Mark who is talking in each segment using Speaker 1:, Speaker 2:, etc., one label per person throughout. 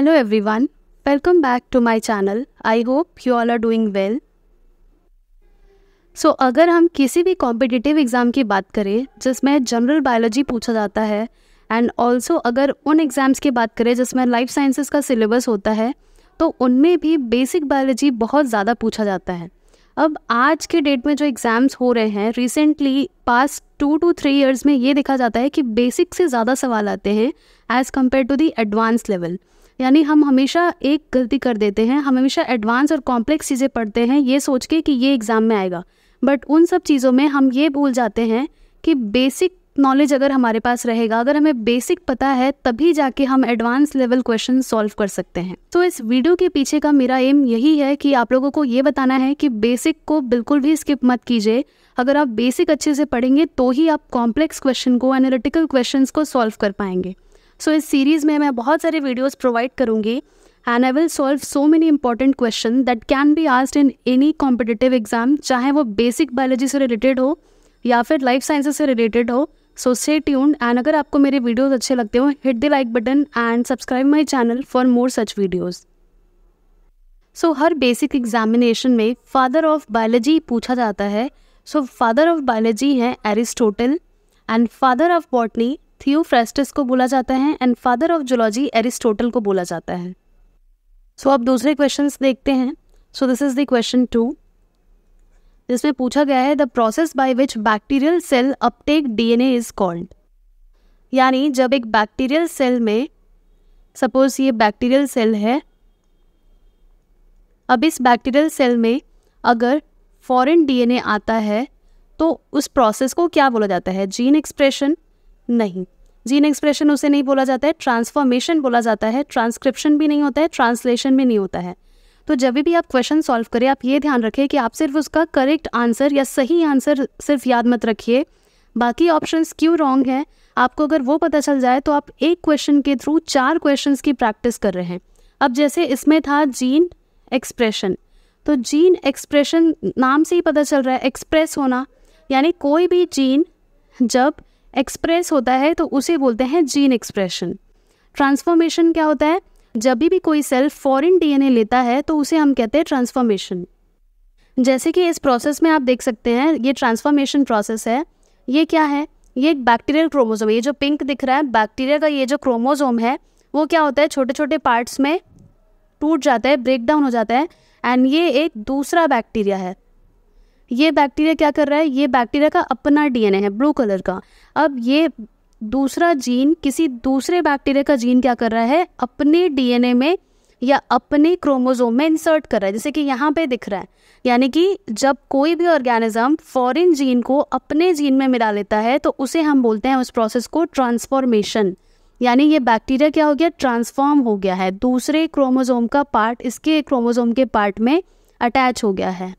Speaker 1: Hello everyone welcome back to my channel I hope you all are doing well so अगर हम किसी भी competitive exam की बात करें जिसमें जनरल बायोलॉजी पूछा जाता है एंड ऑल्सो अगर उन एग्ज़ाम्स की बात करें जिसमें लाइफ साइंसेस का सिलेबस होता है तो उनमें भी बेसिक बायोलॉजी बहुत ज़्यादा पूछा जाता है अब आज के डेट में जो एग्ज़ाम्स हो रहे हैं recently past two to three years में ये देखा जाता है कि बेसिक से ज़्यादा सवाल आते हैं as compare to the advance level यानी हम हमेशा एक गलती कर देते हैं हम हमेशा एडवांस और कॉम्प्लेक्स चीज़ें पढ़ते हैं ये सोच के कि ये एग्ज़ाम में आएगा बट उन सब चीज़ों में हम ये भूल जाते हैं कि बेसिक नॉलेज अगर हमारे पास रहेगा अगर हमें बेसिक पता है तभी जाके हम एडवांस लेवल क्वेश्चन सॉल्व कर सकते हैं तो इस वीडियो के पीछे का मेरा एम यही है कि आप लोगों को ये बताना है कि बेसिक को बिल्कुल भी स्किप मत कीजिए अगर आप बेसिक अच्छे से पढ़ेंगे तो ही आप कॉम्प्लेक्स क्वेश्चन को एनालिटिकल क्वेश्चन को सॉल्व कर पाएंगे सो इस सीरीज़ में मैं बहुत सारे वीडियोज़ प्रोवाइड करूँगी and I will solve so many important question that can be asked in any competitive exam चाहे वो बेसिक बायोलॉजी से रिलेटेड हो या फिर लाइफ साइंस से रिलेटेड हो सो से ट्यून्ड एंड अगर आपको मेरे वीडियोज़ अच्छे लगते हो hit the like button and subscribe my channel for more such videos so हर बेसिक एग्जामिनेशन में फादर ऑफ बायोलॉजी पूछा जाता है सो फादर ऑफ बायोलॉजी हैं Aristotle and father of botany Theophrastus को बोला जाता है and father of zoology Aristotle को बोला जाता है सो so, अब दूसरे क्वेश्चन देखते हैं so this is the question two जिसमें पूछा गया है the process by which bacterial cell uptake DNA is called यानी जब एक बैक्टीरियल सेल में सपोज ये बैक्टीरियल सेल है अब इस बैक्टीरियल सेल में अगर फॉरेन डीएनए आता है तो उस प्रोसेस को क्या बोला जाता है जीन एक्सप्रेशन नहीं जीन एक्सप्रेशन उसे नहीं बोला जाता है ट्रांसफॉर्मेशन बोला जाता है ट्रांसक्रिप्शन भी नहीं होता है ट्रांसलेशन भी नहीं होता है तो जब भी आप क्वेश्चन सॉल्व करें आप ये ध्यान रखें कि आप सिर्फ उसका करेक्ट आंसर या सही आंसर सिर्फ याद मत रखिए बाकी ऑप्शन क्यों रॉन्ग हैं आपको अगर वो पता चल जाए तो आप एक क्वेश्चन के थ्रू चार क्वेश्चन की प्रैक्टिस कर रहे हैं अब जैसे इसमें था जीन एक्सप्रेशन तो जीन एक्सप्रेशन नाम से ही पता चल रहा है एक्सप्रेस होना यानी कोई भी जीन जब एक्सप्रेस होता है तो उसे बोलते हैं जीन एक्सप्रेशन ट्रांसफॉर्मेशन क्या होता है जब भी कोई सेल फॉरेन डीएनए लेता है तो उसे हम कहते हैं ट्रांसफॉर्मेशन जैसे कि इस प्रोसेस में आप देख सकते हैं ये ट्रांसफॉर्मेशन प्रोसेस है ये क्या है ये एक बैक्टीरियल क्रोमोजोम ये जो पिंक दिख रहा है बैक्टीरिया का ये जो क्रोमोजोम है वो क्या होता है छोटे छोटे पार्ट्स में टूट जाता है ब्रेक डाउन हो जाता है एंड ये एक दूसरा बैक्टीरिया है ये बैक्टीरिया क्या कर रहा है ये बैक्टीरिया का अपना डीएनए है ब्लू कलर का अब ये दूसरा जीन किसी दूसरे बैक्टीरिया का जीन क्या कर रहा है अपने डीएनए में या अपने क्रोमोजोम में इंसर्ट कर रहा है जैसे कि यहाँ पे दिख रहा है यानी कि जब कोई भी ऑर्गेनिज्म फॉरेन जीन को अपने जीन में मिला लेता है तो उसे हम बोलते हैं उस प्रोसेस को ट्रांसफॉर्मेशन यानी ये बैक्टीरिया क्या हो गया ट्रांसफॉर्म हो गया है दूसरे क्रोमोजोम का पार्ट इसके क्रोमोजोम के पार्ट में अटैच हो गया है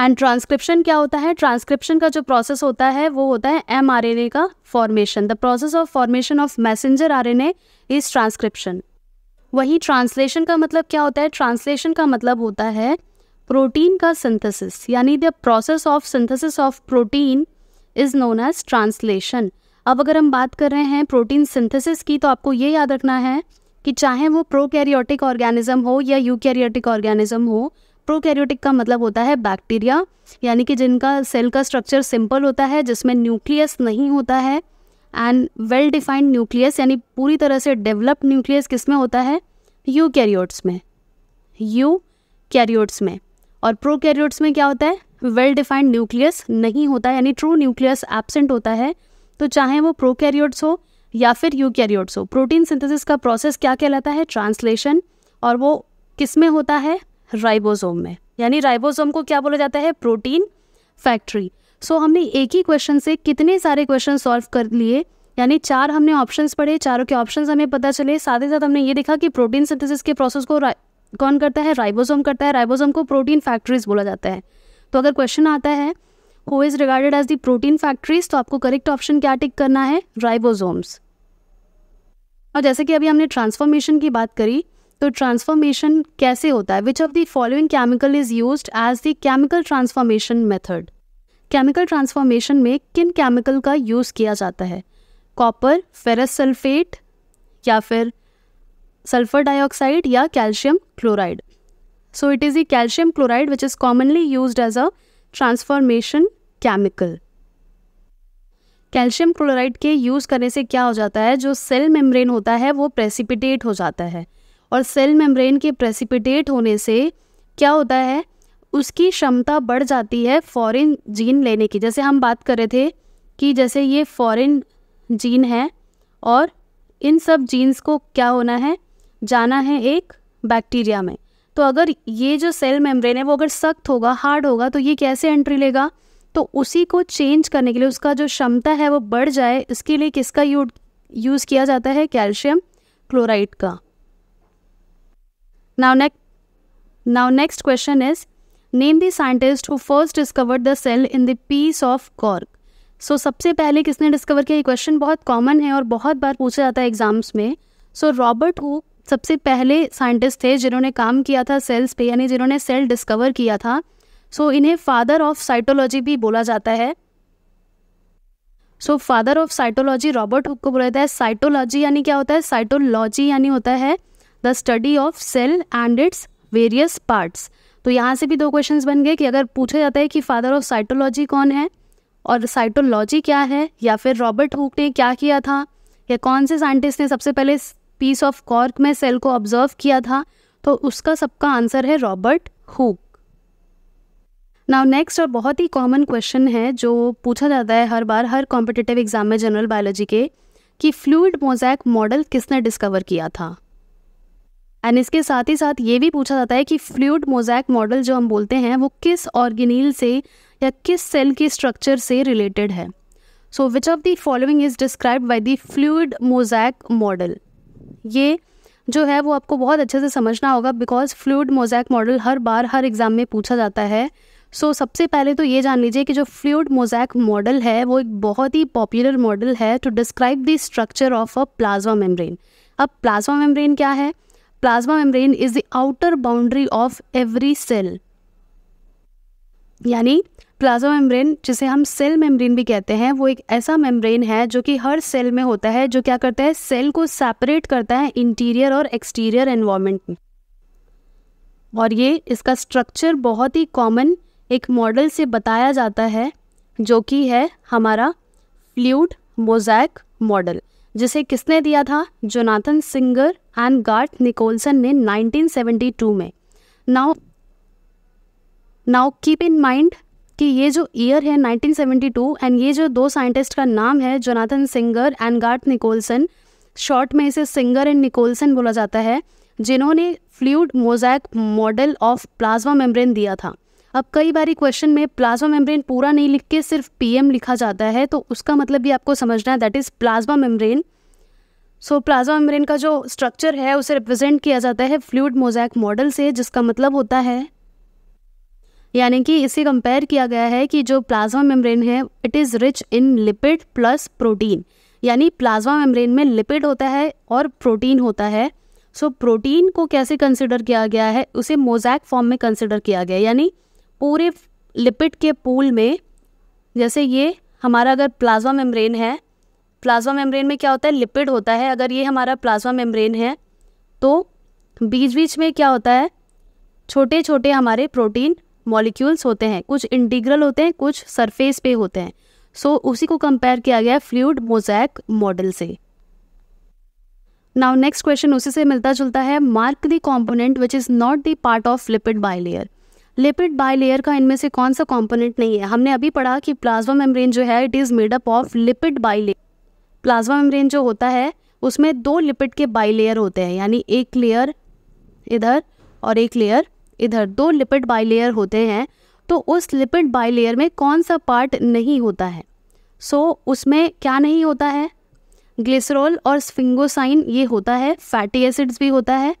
Speaker 1: एंड ट्रांसक्रिप्शन क्या होता है ट्रांसक्रिप्शन का जो प्रोसेस होता है वो होता है एम आर एन ए का formation the process of formation of messenger R N A is transcription वही ट्रांसलेशन का मतलब क्या होता है ट्रांसलेशन का मतलब होता है प्रोटीन का सिंथेसिस यानी the process of synthesis of protein is known as translation अब अगर हम बात कर रहे हैं प्रोटीन सिंथेसिस की तो आपको ये याद रखना है कि चाहे वो प्रोकैरियोटिक ऑर्गेनिज्म हो या यूकैरियोटिक ऑर्गेनिज्म हो प्रोकैरियोटिक का मतलब होता है बैक्टीरिया यानी कि जिनका सेल का स्ट्रक्चर सिंपल होता है जिसमें न्यूक्लियस नहीं होता है एंड वेल डिफाइंड न्यूक्लियस यानी पूरी तरह से डेवलप्ड न्यूक्लियस किस में होता है यू कैरियोट्स में यू कैरियोट्स में और प्रो कैरियोट्स में क्या होता है वेल डिफाइंड न्यूक्लियस नहीं होता यानी ट्रू न्यूक्लियस एबसेंट होता है तो चाहे वो प्रो कैरियोट्स हो या फिर यू कैरियोट्स हो प्रोटीन सिंथेसिस का प्रोसेस क्या कहलाता है ट्रांसलेशन और वो किस में होता है राइबोसोम में यानी राइबोसोम को क्या बोला जाता है प्रोटीन फैक्ट्री सो so, हमने एक ही क्वेश्चन से कितने सारे क्वेश्चन सॉल्व कर लिए यानी चार हमने ऑप्शंस पढ़े चारों के ऑप्शंस हमें पता चले साथ ही साथ हमने ये देखा कि प्रोटीन सिंथेसिस के प्रोसेस को कौन करता है राइबोसोम करता है राइबोसोम को प्रोटीन फैक्ट्रीज बोला जाता है तो अगर क्वेश्चन आता है who is regarded as the protein factories तो आपको करेक्ट ऑप्शन क्या टिक करना है राइबोसोम्स और जैसे कि अभी हमने ट्रांसफॉर्मेशन की बात करी तो ट्रांसफॉर्मेशन कैसे होता है which of the following chemical is use as the chemical transformation method chemical transformation में किन केमिकल का यूज़ किया जाता है कॉपर फेरस सल्फेट या फिर सल्फर डाइऑक्साइड या calcium chloride so it is the calcium chloride which is commonly use as a transformation chemical calcium chloride के यूज़ करने से क्या हो जाता है जो सेल मेम्ब्रेन होता है वो प्रेसिपिटेट हो जाता है और सेल मेम्ब्रेन के प्रेसिपिटेट होने से क्या होता है उसकी क्षमता बढ़ जाती है फॉरेन जीन लेने की जैसे हम बात कर रहे थे कि जैसे ये फॉरेन जीन है और इन सब जीन्स को क्या होना है जाना है एक बैक्टीरिया में तो अगर ये जो सेल मेम्ब्रेन है वो अगर सख्त होगा हार्ड होगा तो ये कैसे एंट्री लेगा तो उसी को चेंज करने के लिए उसका जो क्षमता है वो बढ़ जाए इसके लिए किसका यूज किया जाता है कैल्शियम क्लोराइड का Now, next now next question is, name the scientist who first discovered the cell in the piece of cork. So so, सबसे पहले किसने डिस्कवर किया ये क्वेश्चन बहुत कॉमन है और बहुत बार पूछा जाता है एग्जाम्स में सो रॉबर्ट हुक सबसे पहले साइंटिस्ट थे जिन्होंने काम किया था सेल्स पे यानी जिन्होंने सेल डिस्कवर किया था सो so, इन्हें फादर ऑफ साइटोलॉजी भी बोला जाता है so father of cytology Robert Hooke को बोला जाता है साइटोलॉजी यानी क्या होता है साइटोलॉजी यानी होता है the study of cell and its various parts तो यहाँ से भी दो क्वेश्चंस बन गए कि अगर पूछा जाता है कि फादर ऑफ साइटोलॉजी कौन है और साइटोलॉजी क्या है या फिर रॉबर्ट हुक ने क्या किया था या कौन से साइंटिस्ट ने सबसे पहले पीस ऑफ कॉर्क में सेल को ऑब्जर्व किया था तो उसका सबका आंसर है रॉबर्ट हुक नाउ नेक्स्ट और बहुत ही कॉमन क्वेश्चन है जो पूछा जाता है हर बार हर कॉम्पिटिटिव एग्जाम में जनरल बायोलॉजी के कि फ्लूड मोजैक मॉडल किसने डिस्कवर किया था एंड इसके साथ ही साथ ये भी पूछा जाता है कि फ्लूड मोजैक मॉडल जो हम बोलते हैं वो किस ऑर्गेनील से या किस सेल के स्ट्रक्चर से रिलेटेड है so which of the following is describe by the fluid mosaic model ये जो है वो आपको बहुत अच्छे से समझना होगा बिकॉज फ्लूड मोजैक मॉडल हर बार हर एग्ज़ाम में पूछा जाता है सो so, सबसे पहले तो ये जान लीजिए कि जो फ्लूड मोजैक मॉडल है वो एक बहुत ही पॉपुलर मॉडल है to describe the structure of a plasma membrane अब प्लाज्मा मेम्ब्रेन क्या है plasma membrane is the outer boundary of every cell यानी प्लाज्मा मेम्ब्रेन जिसे हम सेल मेम्ब्रेन भी कहते हैं वो एक ऐसा मेम्ब्रेन है जो कि हर सेल में होता है जो क्या करता है सेल को सेपरेट करता है इंटीरियर और एक्सटीरियर एनवायरमेंट में और ये इसका स्ट्रक्चर बहुत ही कॉमन एक मॉडल से बताया जाता है जो कि है हमारा फ्लूड मोजैक मॉडल जिसे किसने दिया था Jonathan Singer and Garth Nicolson ने 1972 में now now keep in mind कि ये जो ईयर है 1972 एंड ये जो दो साइंटिस्ट का नाम है Jonathan Singer and Garth Nicolson short में इसे सिंगर एंड निकोलसन बोला जाता है जिन्होंने fluid mosaic model of plasma membrane दिया था अब कई बार क्वेश्चन में प्लाज्मा मेम्ब्रेन पूरा नहीं लिख के सिर्फ पीएम लिखा जाता है तो उसका मतलब भी आपको समझना है that is plasma membrane so plasma membrane का जो स्ट्रक्चर है उसे रिप्रेजेंट किया जाता है फ्लूड मोजैक मॉडल से जिसका मतलब होता है यानी कि इसे कंपेयर किया गया है कि जो प्लाज्मा मेम्ब्रेन है it is rich in lipid plus protein यानी प्लाज्मा मेम्ब्रेन में लिपिड होता है और प्रोटीन होता है सो so, प्रोटीन को कैसे कंसिडर किया गया है उसे मोजैक फॉर्म में कंसिडर किया गया यानी पूरे लिपिड के पूल में जैसे ये हमारा अगर प्लाज्मा मेम्ब्रेन है प्लाज्मा मेम्ब्रेन में क्या होता है लिपिड होता है अगर ये हमारा प्लाज्मा मेम्ब्रेन है तो बीच बीच में क्या होता है छोटे छोटे हमारे प्रोटीन मॉलिक्यूल्स होते हैं कुछ इंटीग्रल होते हैं कुछ सरफेस पे होते हैं सो so, उसी को कंपेयर किया गया फ्लूड मोजैक मॉडल से नाउ नेक्स्ट क्वेश्चन उसी से मिलता जुलता है mark the component which is not the part of lipid bilayer lipid bilayer का इनमें से कौन सा कॉम्पोनेंट नहीं है हमने अभी पढ़ा कि प्लाज्मा मेम्ब्रेन जो है it is made up of lipid bilayer plasma membrane जो होता है उसमें दो लिपिड के बाई लेयर होते हैं यानी एक लेयर इधर और एक लेयर इधर दो लिपिड बाई लेयर होते हैं तो उस लिपिड बाई लेयर में कौन सा पार्ट नहीं होता है सो so, उसमें क्या नहीं होता है ग्लिसरॉल और स्फिंगोसाइन ये होता है फैटी एसिड्स भी होता है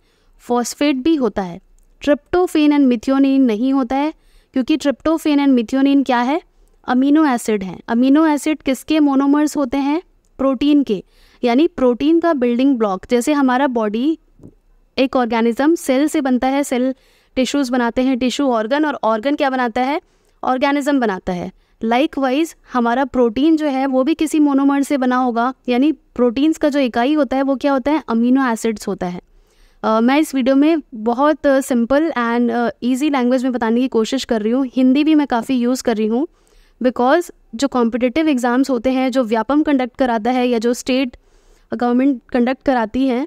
Speaker 1: फॉस्फेट भी होता है ट्रिप्टोफेन एंड मिथियोनिन नहीं होता है क्योंकि ट्रिप्टोफेन एंड मिथियोनिन क्या है अमीनो एसिड हैं अमीनो एसिड किसके मोनोमर्स होते हैं प्रोटीन के यानी प्रोटीन का बिल्डिंग ब्लॉक जैसे हमारा बॉडी एक ऑर्गेनिज्म सेल से बनता है सेल टिश्यूज़ बनाते हैं टिश्यू ऑर्गन और ऑर्गन क्या बनाता है ऑर्गेनिज्म बनाता है लाइक वाइज हमारा प्रोटीन जो है वो भी किसी मोनोमर से बना होगा यानी प्रोटीन्स का जो इकाई होता है वो क्या होता है अमीनो एसिड्स होता है Uh, मैं इस वीडियो में बहुत सिंपल एंड ईजी लैंग्वेज में बताने की कोशिश कर रही हूँ हिंदी भी मैं काफ़ी यूज़ कर रही हूँ बिकॉज जो कॉम्पिटिटिव एग्ज़ाम्स होते हैं जो व्यापम कंडक्ट कराता है या जो स्टेट गवर्नमेंट कंडक्ट कराती है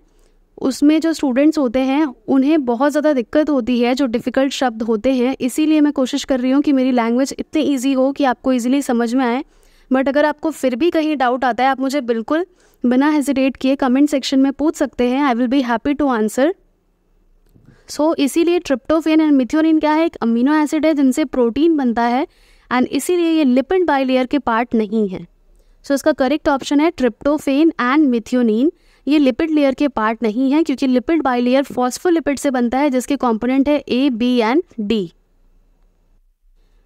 Speaker 1: उसमें जो स्टूडेंट्स होते हैं उन्हें बहुत ज़्यादा दिक्कत होती है जो डिफ़िकल्ट शब्द होते हैं इसीलिए मैं कोशिश कर रही हूँ कि मेरी लैंग्वेज इतनी ईजी हो कि आपको ईजिली समझ में आए बट अगर आपको फिर भी कहीं डाउट आता है आप मुझे बिल्कुल बिना हेजिटेट किए कमेंट सेक्शन में पूछ सकते हैं I will be happy to answer so इसीलिए ट्रिप्टोफेन एंड मिथ्योनिन क्या है एक अमीनो एसिड है जिनसे प्रोटीन बनता है एंड इसीलिए ये लिपिड बाई के पार्ट नहीं है सो so, इसका करेक्ट ऑप्शन है ट्रिप्टोफेन एंड मिथ्योनिन ये लिपिड लेयर के पार्ट नहीं है क्योंकि लिपिड बाई फॉस्फोलिपिड से बनता है जिसके कॉम्पोनेंट है A B and D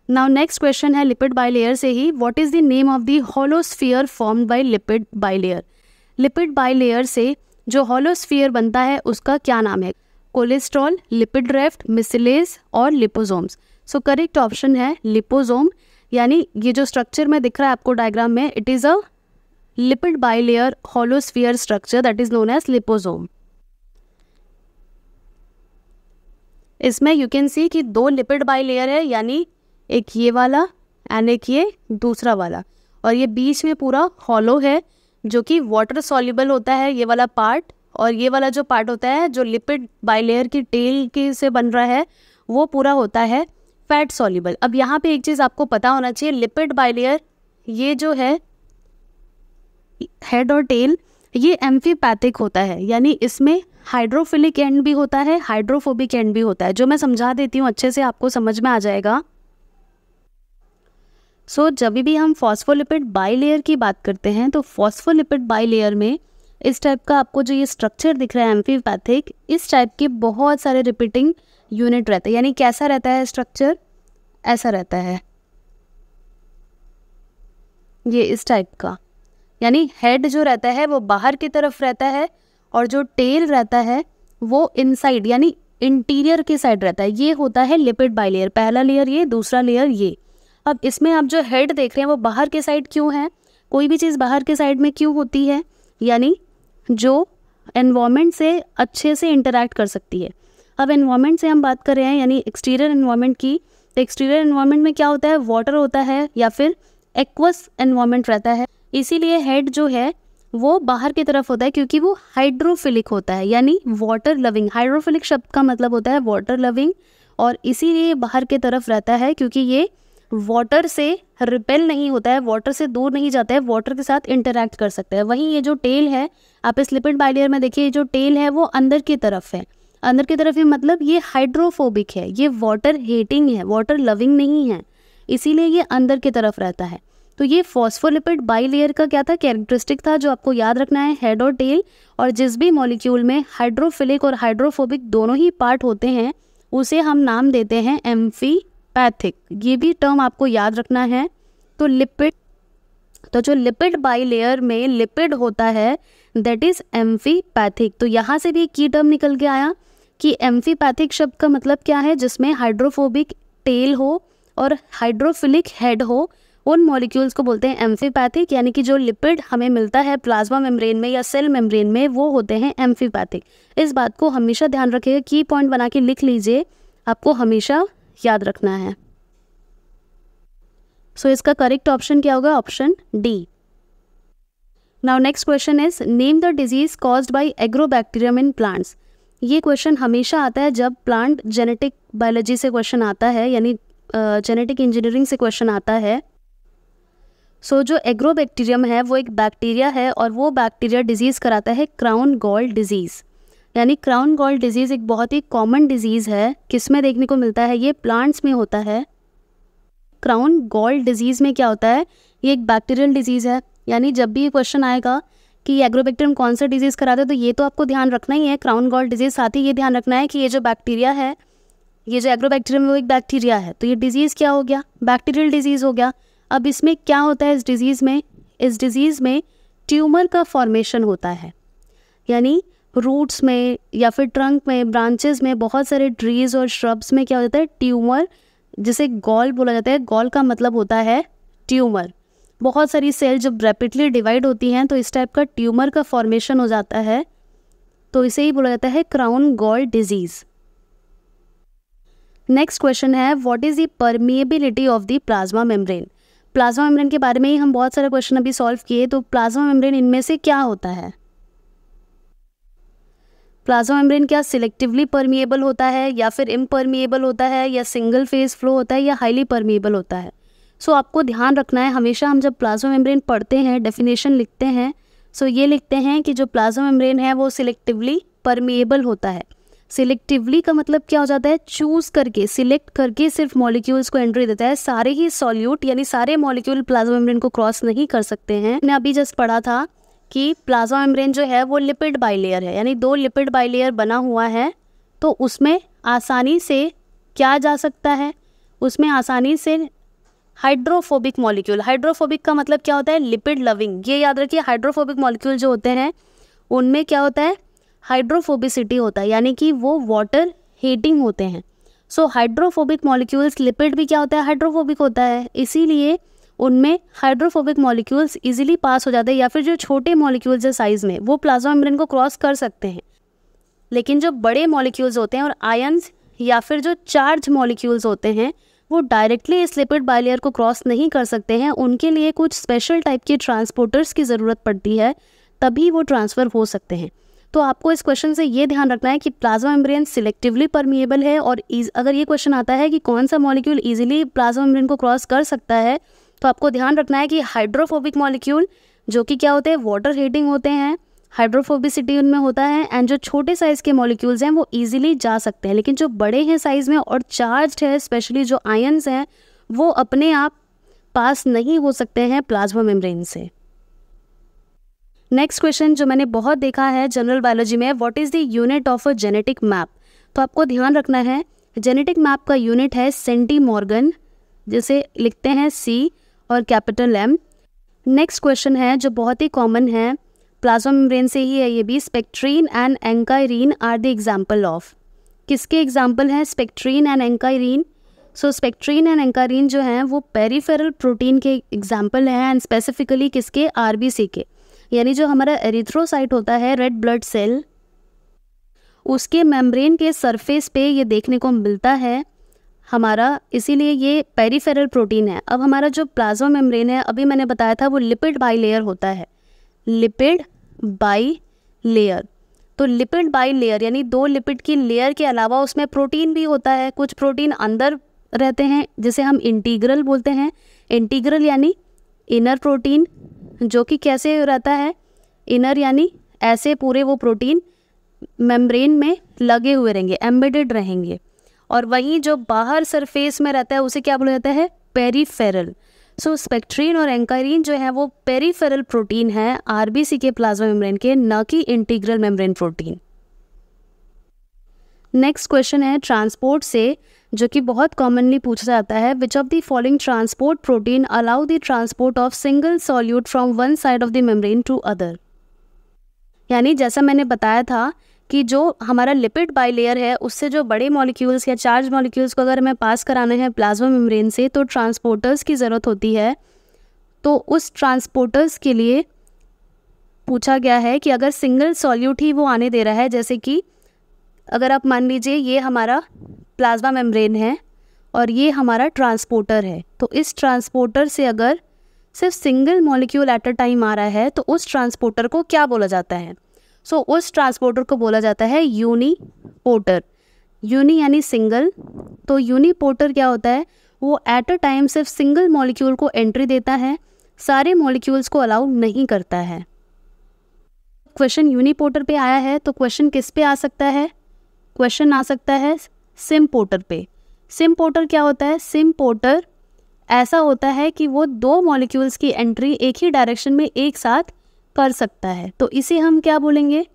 Speaker 1: now next question है लिपिड बाई लेयर से ही what is the name of the holosphere form by lipid by lipid bilayer से जो हॉलोस्फीयर बनता है उसका क्या नाम है कोलेस्ट्रॉल लिपिड रेफ्ट मिसलेस और लिपोजोम्स सो करेक्ट ऑप्शन है लिपोजोम यानी ये जो स्ट्रक्चर में दिख रहा है आपको डायग्राम में it is a lipid bilayer holosphere structure that is known as liposome इसमें यू कैन सी कि दो लिपिड बाई लेयर है यानी एक ये वाला एंड एक ये दूसरा वाला और ये बीच में पूरा हॉलो है जो कि वाटर सॉल्यूबल होता है ये वाला पार्ट और ये वाला जो पार्ट होता है जो लिपिड बाइलेयर की टेल के से बन रहा है वो पूरा होता है फैट सॉल्यूबल अब यहाँ पे एक चीज़ आपको पता होना चाहिए लिपिड बाइलेयर ये जो है हेड और टेल ये एम्फीपैथिक होता है यानी इसमें हाइड्रोफिलिक एंड भी होता है हाइड्रोफोबिक एंड भी होता है जो मैं समझा देती हूँ अच्छे से आपको समझ में आ जाएगा सो so, जब भी हम फॉस्फोलिपिड बाई लेयर की बात करते हैं तो फॉस्फोलिपिड बाई लेयर में इस टाइप का आपको जो ये स्ट्रक्चर दिख रहा है एम्फीपैथिक इस टाइप के बहुत सारे रिपीटिंग यूनिट रहते हैं यानी कैसा रहता है स्ट्रक्चर ऐसा रहता है ये इस टाइप का यानी हेड जो रहता है वो बाहर की तरफ रहता है और जो टेल रहता है वो इनसाइड यानी इंटीरियर की साइड रहता है ये होता है लिपिड बाई लेयर पहला लेयर ये दूसरा लेयर ये अब इसमें आप जो हेड देख रहे हैं वो बाहर के साइड क्यों है कोई भी चीज़ बाहर के साइड में क्यों होती है यानी जो एनवायरमेंट से अच्छे से इंटरेक्ट कर सकती है अब एनवायरमेंट से हम बात कर रहे हैं यानी एक्सटीरियर एनवायरमेंट की तो एक्सटीरियर एनवायरमेंट में क्या होता है वाटर होता है या फिर एक्वस एनवायरमेंट रहता है इसीलिए हेड जो है वो बाहर की तरफ होता है क्योंकि वो हाइड्रोफिलिक होता है यानी वाटर लविंग हाइड्रोफिलिक शब्द का मतलब होता है वाटर लविंग और इसीलिए बाहर की तरफ रहता है क्योंकि ये वाटर से रिपेल नहीं होता है वाटर से दूर नहीं जाता है वाटर के साथ इंटरेक्ट कर सकता है वहीं ये जो टेल है आप इस लिपिड बाइलियर में देखिए जो टेल है वो अंदर की तरफ है अंदर की तरफ ये मतलब ये हाइड्रोफोबिक है ये वाटर हीटिंग है वाटर लविंग नहीं है इसीलिए ये अंदर की तरफ रहता है तो ये फॉस्फोलिपिड बाईलेयर का क्या था कैरेक्टरिस्टिक था जो आपको याद रखना है हेड और टेल और जिस भी मॉलिक्यूल में हाइड्रोफिलिक और हाइड्रोफोबिक दोनों ही पार्ट होते हैं उसे हम नाम देते हैं एम्फी पैथिक ये भी टर्म आपको याद रखना है तो लिपिड तो जो लिपिड बाई लेयर में लिपिड होता है दैट इज एम्फीपैथिक तो यहाँ से भी एक की टर्म निकल के आया कि एम्फीपैथिक शब्द का मतलब क्या है जिसमें हाइड्रोफोबिक टेल हो और हाइड्रोफिलिक हेड हो उन मॉलिक्यूल्स को बोलते हैं एम्फीपैथिक यानी कि जो लिपिड हमें मिलता है प्लाज्मा मेम्ब्रेन में या सेल मेम्ब्रेन में वो होते हैं एम्फीपैथिक इस बात को हमेशा ध्यान रखिएगा की पॉइंट बना के लिख लीजिए आपको हमेशा याद रखना है सो so, इसका करेक्ट ऑप्शन क्या होगा option D now next question is name the disease caused by Agrobacterium in plants ये क्वेश्चन हमेशा आता है जब प्लांट जेनेटिक बायोलॉजी से क्वेश्चन आता है यानी जेनेटिक इंजीनियरिंग से क्वेश्चन आता है सो so, जो एग्रोबैक्टीरियम है वो एक बैक्टीरिया है और वो बैक्टीरिया डिजीज़ कराता है क्राउन गॉल डिजीज़ यानी क्राउन गॉल डिजीज़ एक बहुत ही कॉमन डिजीज़ है किसमें देखने को मिलता है ये प्लांट्स में होता है क्राउन गॉल डिजीज़ में क्या होता है ये एक बैक्टीरियल डिजीज़ है यानी जब भी ये क्वेश्चन आएगा कि एग्रोबैक्टीरियम कौन सा डिजीज़ कराता है तो ये तो आपको ध्यान रखना ही है क्राउन गॉल डिजीज़ साथ ही ये ध्यान रखना है कि ये जो बैक्टीरिया है ये जो एग्रोबैक्टीरियम वो एक बैक्टीरिया है तो ये डिजीज़ क्या हो गया बैक्टीरियल डिजीज़ हो गया अब इसमें क्या होता है इस डिज़ीज़ में इस डिज़ीज़ में ट्यूमर का फॉर्मेशन होता है यानी रूट्स में या फिर ट्रंक में ब्रांचेस में बहुत सारे ट्रीज और श्रब्स में क्या हो जाता है ट्यूमर जिसे गॉल बोला जाता है गॉल का मतलब होता है ट्यूमर बहुत सारी सेल जब रैपिडली डिवाइड होती हैं तो इस टाइप का ट्यूमर का फॉर्मेशन हो जाता है तो इसे ही बोला जाता है crown gall disease next question है what is the permeability of the plasma membrane plasma membrane के बारे में ही हम बहुत सारे क्वेश्चन अभी सॉल्व किए तो प्लाज्मा मेम्ब्रेन इनमें से क्या होता है प्लाज्मा मेम्ब्रेन क्या सिलेक्टिवली परमिएबल होता है या फिर इम्परमिएबल होता है या सिंगल फेज फ्लो होता है या हाईली परमिएबल होता है सो so, आपको ध्यान रखना है हमेशा हम जब प्लाज्मा मेम्ब्रेन पढ़ते हैं डेफिनेशन लिखते हैं सो so ये लिखते हैं कि जो प्लाज्मा मेम्ब्रेन है वो सिलेक्टिवली परमिएबल होता है सिलेक्टिवली का मतलब क्या हो जाता है चूज़ करके सिलेक्ट करके सिर्फ मॉलिक्यूल्स को एंट्री देता है सारे ही सॉल्यूट यानी सारे मॉलिक्यूल प्लाज्मा मेम्ब्रेन को क्रॉस नहीं कर सकते हैं मैंने अभी जस्ट पढ़ा था कि प्लाज्मा मेम्ब्रेन जो है वो लिपिड बाईलेयर है यानी दो लिपिड बाईलेयर बना हुआ है तो उसमें आसानी से क्या जा सकता है उसमें आसानी से हाइड्रोफोबिक मॉलिक्यूल हाइड्रोफोबिक का मतलब क्या होता है लिपिड लविंग ये याद रखिए हाइड्रोफोबिक मॉलिक्यूल जो होते हैं उनमें क्या होता है हाइड्रोफोबिसिटी होता है यानी कि वो वाटर हीटिंग होते हैं सो हाइड्रोफोबिक मॉलिक्यूल्स लिपिड भी क्या होता है हाइड्रोफोबिक होता है इसीलिए उनमें हाइड्रोफोबिक मॉलिक्यूल्स इजीली पास हो जाते हैं या फिर जो छोटे मॉलिक्यूल्स हैं साइज़ में वो प्लाज्मा मेम्ब्रेन को क्रॉस कर सकते हैं लेकिन जो बड़े मॉलिक्यूल्स होते हैं और आयन्स या फिर जो चार्ज मॉलिक्यूल्स होते हैं वो डायरेक्टली इस लिपिड बाइलेयर को क्रॉस नहीं कर सकते हैं उनके लिए कुछ स्पेशल टाइप के ट्रांसपोर्टर्स की ज़रूरत पड़ती है तभी वो ट्रांसफ़र हो सकते हैं तो आपको इस क्वेश्चन से ये ध्यान रखना है कि प्लाज्मा मेम्ब्रेन सिलेक्टिवली परमिएबल है और अगर ये क्वेश्चन आता है कि कौन सा मॉलिक्यूल इजीली प्लाज्मा मेम्ब्रेन को क्रॉस कर सकता है तो आपको ध्यान रखना है कि हाइड्रोफोबिक मॉलिक्यूल जो कि क्या होते हैं वाटर हीटिंग होते हैं हाइड्रोफोबिसिटी उनमें होता है एंड जो छोटे साइज़ के मॉलिक्यूल्स हैं वो इजीली जा सकते हैं लेकिन जो बड़े हैं साइज़ में और चार्ज है स्पेशली जो आयन्स हैं वो अपने आप पास नहीं हो सकते हैं प्लाज्मा मेम्ब्रेन से नेक्स्ट क्वेश्चन जो मैंने बहुत देखा है जनरल बायोलॉजी में what is the unit of a genetic map तो आपको ध्यान रखना है जेनेटिक मैप का यूनिट है सेंटी मॉर्गन जिसे लिखते हैं सी और कैपिटल एम नेक्स्ट क्वेश्चन है जो बहुत ही कॉमन है प्लाज्मा मेम्ब्रेन से ही है ये भी spectrin and ankyrin are the example of किसके एग्जाम्पल हैं स्पेक्ट्रीन एंड एंकाइरीन सो स्पेक्ट्रीन एंड एंकाइरीन जो हैं वो पेरीफेरल प्रोटीन के एग्जाम्पल हैं एंड स्पेसिफिकली किसके आर के यानी जो हमारा एरिथ्रोसाइट होता है रेड ब्लड सेल उसके मेम्ब्रेन के सरफेस पे ये देखने को मिलता है हमारा इसीलिए ये पेरीफेरल प्रोटीन है अब हमारा जो प्लाज्मा मेम्ब्रेन है अभी मैंने बताया था वो लिपिड बाई लेयर होता है लिपिड बाई लेयर तो लिपिड बाई लेयर यानी दो लिपिड की लेयर के अलावा उसमें प्रोटीन भी होता है कुछ प्रोटीन अंदर रहते हैं जिसे हम इंटीग्रल बोलते हैं इंटीग्रल यानी इनर प्रोटीन जो कि कैसे रहता है इनर यानी ऐसे पूरे वो प्रोटीन मेम्ब्रेन में लगे हुए रहेंगे एम्बेडेड रहेंगे और वहीं जो बाहर सरफेस में रहता है उसे क्या बोला जाता है पेरीफेरल सो so, स्पेक्ट्रीन और एंकारीन जो है वो पेरीफेरल प्रोटीन है आरबीसी के प्लाज्मा मेम्ब्रेन के न कि integral membrane protein next question है ट्रांसपोर्ट से जो कि बहुत कॉमनली पूछा जाता है which of the following transport protein allow the transport of single solute from one side of the membrane to other यानी जैसा मैंने बताया था कि जो हमारा लिपिड बाई लेयर है उससे जो बड़े मॉलिक्यूल्स या चार्ज मॉलिक्यूल्स को अगर हमें पास कराने हैं प्लाज्मा मेम्ब्रेन से तो ट्रांसपोर्टर्स की ज़रूरत होती है तो उस ट्रांसपोर्टर्स के लिए पूछा गया है कि अगर सिंगल सॉल्यूट ही वो आने दे रहा है जैसे कि अगर आप मान लीजिए ये हमारा प्लाज्मा मेम्ब्रेन है और ये हमारा ट्रांसपोर्टर है तो इस ट्रांसपोर्टर से अगर सिर्फ single molecule at a time आ रहा है तो उस ट्रांसपोर्टर को क्या बोला जाता है सो so, उस ट्रांसपोर्टर को बोला जाता है पोर्टर यूनी यानी सिंगल तो पोर्टर क्या होता है वो एट अ टाइम सिर्फ सिंगल मॉलिक्यूल को एंट्री देता है सारे मॉलिक्यूल्स को अलाउ नहीं करता है क्वेश्चन यूनिपोर्टर पे आया है तो क्वेश्चन किस पे आ सकता है क्वेश्चन आ सकता है सिम पोर्टर पे सिम पोर्टर क्या होता है सिम पोर्टर ऐसा होता है कि वो दो मॉलिक्यूल्स की एंट्री एक ही डायरेक्शन में एक साथ कर सकता है तो इसे हम क्या बोलेंगे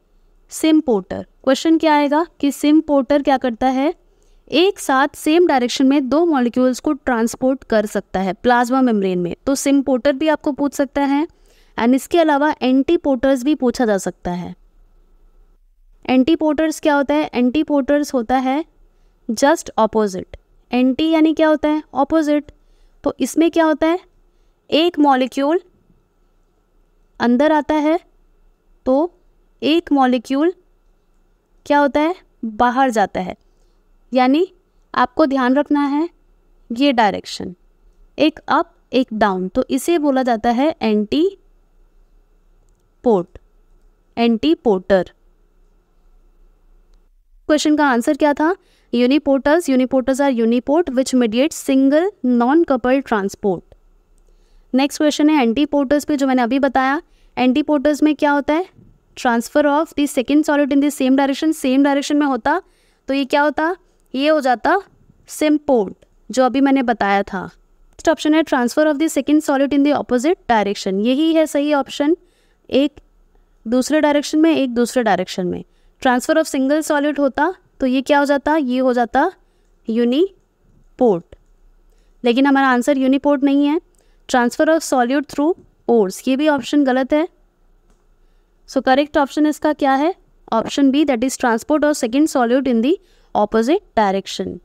Speaker 1: सिम पोर्टर क्वेश्चन क्या आएगा कि सिम पोर्टर क्या करता है एक साथ सेम डायरेक्शन में दो मॉलिक्यूल्स को ट्रांसपोर्ट कर सकता है प्लाज्मा मेम्ब्रेन में तो सिम पोर्टर भी आपको पूछ सकता है एंड इसके अलावा एंटी पोर्टर्स भी पूछा जा सकता है एंटी पोर्टर्स क्या होता है एंटी पोर्टर्स होता है जस्ट ऑपोजिट एंटी यानी क्या होता है ऑपोजिट तो इसमें क्या होता है एक मॉलिक्यूल अंदर आता है तो एक मॉलिक्यूल क्या होता है बाहर जाता है यानी आपको ध्यान रखना है ये डायरेक्शन एक अप एक डाउन तो इसे बोला जाता है antiport antiporter question का आंसर क्या था uniporters uniporters are uniport which mediate single non couple transport next question है एंटी पोर्टर्स पे जो मैंने अभी बताया एंटी पोर्टर्स में क्या होता है transfer of the second solute in the same direction same direction में होता तो ये क्या होता ये हो जाता सेम पोर्ट जो अभी मैंने बताया था नेक्स्ट ऑप्शन है transfer of the second solute in the opposite direction यही है सही ऑप्शन एक दूसरे डायरेक्शन में एक दूसरे डायरेक्शन में ट्रांसफर ऑफ सिंगल सॉलिड होता तो ये क्या हो जाता ये हो जाता यूनिपोर्ट लेकिन हमारा आंसर यूनिपोर्ट नहीं है transfer of solute through pores ये भी ऑप्शन गलत है सो करेक्ट ऑप्शन इसका क्या है option B that is transport of second solute in the opposite direction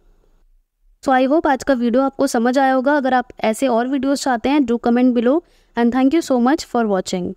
Speaker 1: so I hope आज का वीडियो आपको समझ आया होगा अगर आप ऐसे और वीडियोज चाहते हैं do comment below and thank you so much for watching